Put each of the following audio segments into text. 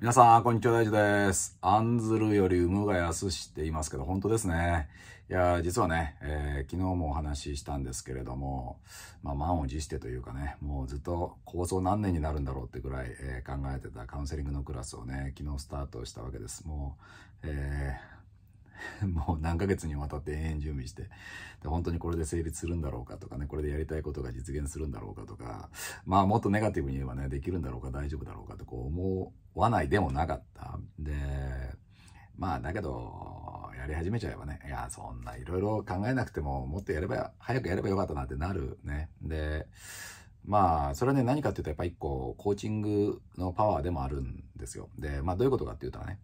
皆さん、こんにちは、大地です。案ずるより産むが安しって言いますけど、本当ですね。いや、実はね、えー、昨日もお話ししたんですけれども、まあ、満を持してというかね、もうずっと構想何年になるんだろうってぐらい、えー、考えてたカウンセリングのクラスをね、昨日スタートしたわけです。もう、えー もう何ヶ月にわたって延々準備して、で本当にこれで成立するんだろうかとかね、これでやりたいことが実現するんだろうかとか、まあもっとネガティブに言えばね、できるんだろうか大丈夫だろうかとこう思わないでもなかった。で、まあだけど、やり始めちゃえばね、いや、そんないろいろ考えなくても、もっとやれば、早くやればよかったなってなるね。で、まあ、それはね、何かっていうと、やっぱ一個、コーチングのパワーでもあるんですよ。で、まあ、どういうことかっていうとね、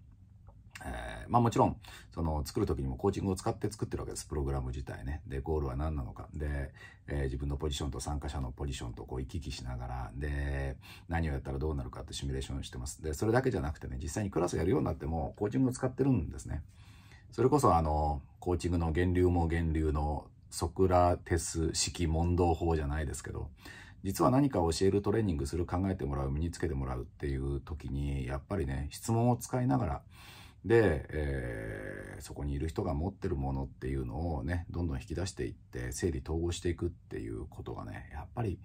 えー、まあもちろん、その作る時にもコーチングを使って作ってるわけです。プログラム自体ね。で、ゴールは何なのか。で、えー、自分のポジションと参加者のポジションとこう行き来しながら、で、何をやったらどうなるかってシミュレーションしてます。で、それだけじゃなくてね、実際にクラスやるようになってもコーチングを使ってるんですね。それこそあの、コーチングの源流も源流のソクラテス式問答法じゃないですけど、実は何か教えるトレーニングする考えてもらう身につけてもらうっていう時にやっぱりね質問を使いながらで、えー、そこにいる人が持ってるものっていうのをねどんどん引き出していって整理統合していくっていうことがねやっぱり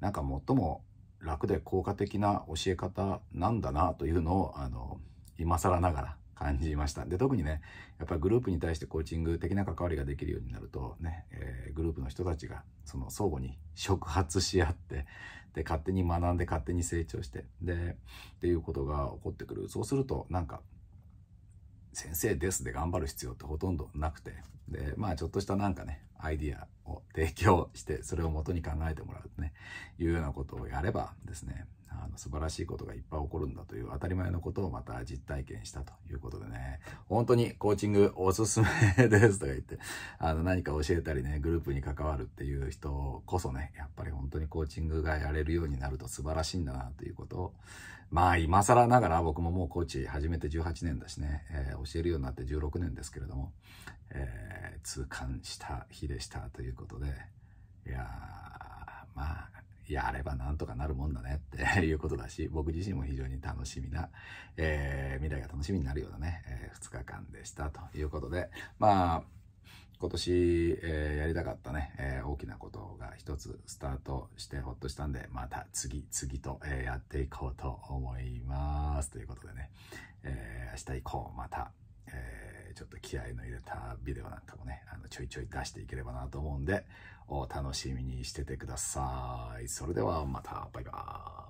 なんか最も楽で効果的な教え方なんだなというのをあの今更ながら感じましたで特にねやっぱりグループに対してコーチング的な関わりができるようになるとね、えー、グループの人たちがその相互に触発し合ってで勝手に学んで勝手に成長してでっていうことが起こってくるそうするとなんか先生ですで頑張る必要ってほとんどなくて、で、まあちょっとしたなんかね、アイディアを提供して、それを元に考えてもらうね、いうようなことをやればですね、の素晴らしいことがいっぱい起こるんだという当たり前のことをまた実体験したということでね、本当にコーチングおすすめですとか言って、あの何か教えたりね、グループに関わるっていう人こそね、やっぱり本当にコーチングがやれるようになると素晴らしいんだなということを、まあ今更ながら僕ももうコーチ始めて18年だしね、えー、教えるようになって16年ですけれども、えー、痛感した日でしたということで、いやー、まあ、やればなんとかなるもんだねっていうことだし、僕自身も非常に楽しみな、えー、未来が楽しみになるようなね、えー、2日間でしたということで、まあ、今年、えー、やりたかったね、えー、大きなことが一つスタートしてほっとしたんで、また次、次と、えー、やっていこうと思います。ということでね、えー、明日以降また、えーちょっと気合の入れたビデオなんかもね、あの、ちょいちょい出していければなと思うんで、お楽しみにしててください。それではまた、バイバーイ。